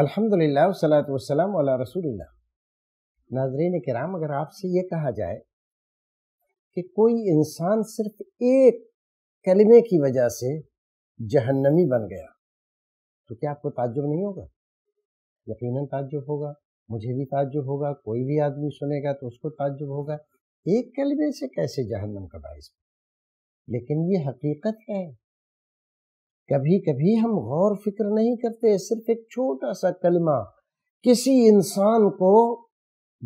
अल्हम्दुलिल्लाह सलात वसलाम वाला रसूलिल्लाह नाजरीन कराम अगर आपसे ये कहा जाए कि कोई इंसान सिर्फ एक कलमे की वजह से जहन्नमी बन गया तो क्या आपको ताज्जुब नहीं होगा यकीनन ताज्जुब होगा मुझे भी ताज्जुब होगा कोई भी आदमी सुनेगा तो उसको ताज्जुब होगा एक कलमे से कैसे जहन्नम का बायस लेकिन ये हकीकत है कभी कभी हम गौर फिक्र नहीं करते सिर्फ एक छोटा सा कलमा किसी इंसान को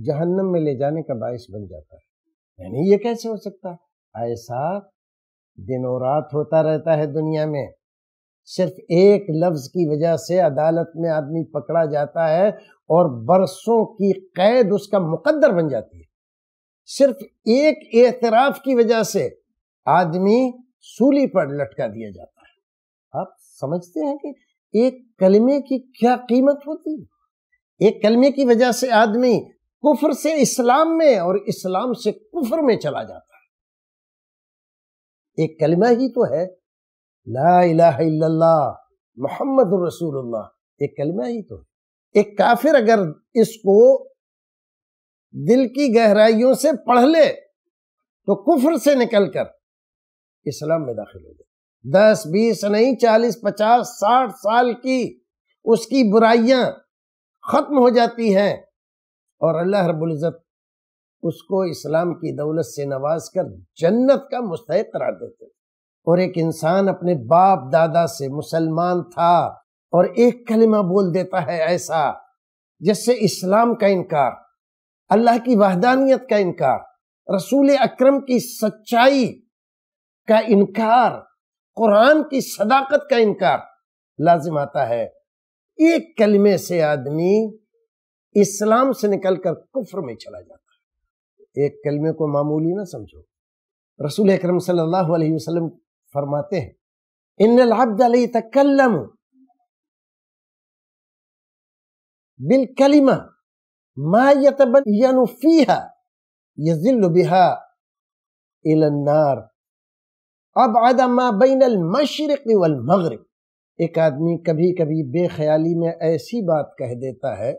जहन्नम में ले जाने का बायस बन जाता है यानी ये कैसे हो सकता है ऐसा दिनों रात होता रहता है दुनिया में सिर्फ एक लफ्ज की वजह से अदालत में आदमी पकड़ा जाता है और बरसों की कैद उसका मुकद्दर बन जाती है सिर्फ एक एतराफ की वजह से आदमी सूली पर लटका दिया जाता है आप समझते हैं कि एक कलमे की क्या कीमत होती है एक कलमे की वजह से आदमी कुफर से इस्लाम में और इस्लाम से कुफर में चला जाता है एक कलमा ही तो है ला इला मोहम्मद रसूलुल्लाह एक कलमा ही तो है एक काफिर अगर इसको दिल की गहराइयों से पढ़ ले तो कुफर से निकलकर इस्लाम में दाखिल हो जाए दस बीस नहीं चालीस पचास साठ साल की उसकी बुराइयां खत्म हो जाती हैं और अल्लाह रबुल्ज़त उसको इस्लाम की दौलत से नवाज कर जन्नत का मुस्तैद करार देते और एक इंसान अपने बाप दादा से मुसलमान था और एक कलिमा बोल देता है ऐसा जिससे इस्लाम का इनकार अल्लाह की वहदानियत का इनकार रसूल अक्रम की सच्चाई का इनकार कुरान की सदाकत का इनकार लाजिम आता है एक कलमे से आदमी इस्लाम से निकलकर कुफर में चला जाता है एक कलमे को मामूली ना समझो रसूल अक्रम सल्लल्लाहु अलैहि वसल्लम फरमाते हैं इन अब्दी तकलम बिल कलिमा यजिल बिहा इलन्नार अब आदमा बैन मशरक़ वल मगरब एक आदमी कभी कभी बेख्याली में ऐसी बात कह देता है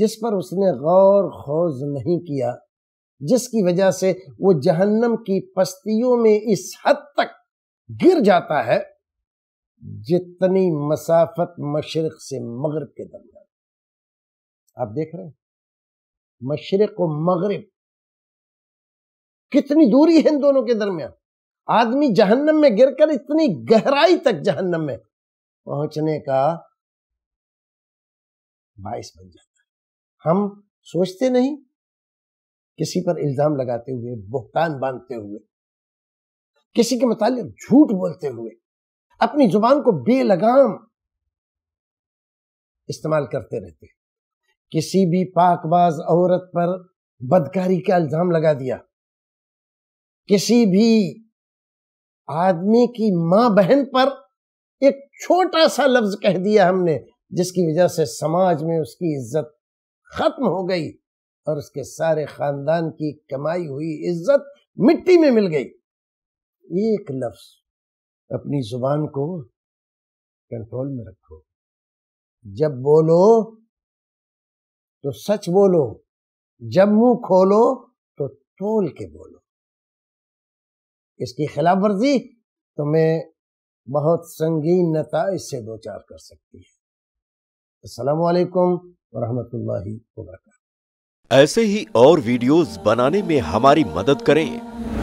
जिस पर उसने गौर खोज नहीं किया जिसकी वजह से वो जहन्नम की पस्तियों में इस हद तक गिर जाता है जितनी मसाफत मशरक से मगरब के दरमियान आप देख रहे हैं मशरक और मगरब कितनी दूरी है इन दोनों के दरमियान आदमी जहन्नम में गिरकर इतनी गहराई तक जहन्नम में पहुंचने का बायस बन जाता है हम सोचते नहीं किसी पर इल्जाम लगाते हुए बुहतान बांधते हुए किसी के मुतालिक झूठ बोलते हुए अपनी जुबान को बेलगाम इस्तेमाल करते रहते किसी भी पाकबाज औरत पर बदकारी का इल्जाम लगा दिया किसी भी आदमी की मां बहन पर एक छोटा सा लफ्ज कह दिया हमने जिसकी वजह से समाज में उसकी इज्जत खत्म हो गई और उसके सारे खानदान की कमाई हुई इज्जत मिट्टी में मिल गई एक लफ्ज अपनी जुबान को कंट्रोल में रखो जब बोलो तो सच बोलो जब मुंह खोलो तो तोल के बोलो इसकी खिलाफ वर्जी तुम्हें बहुत संगीन नतज से दो चार कर सकती है असलकम वरहमल ऐसे ही और वीडियोस बनाने में हमारी मदद करें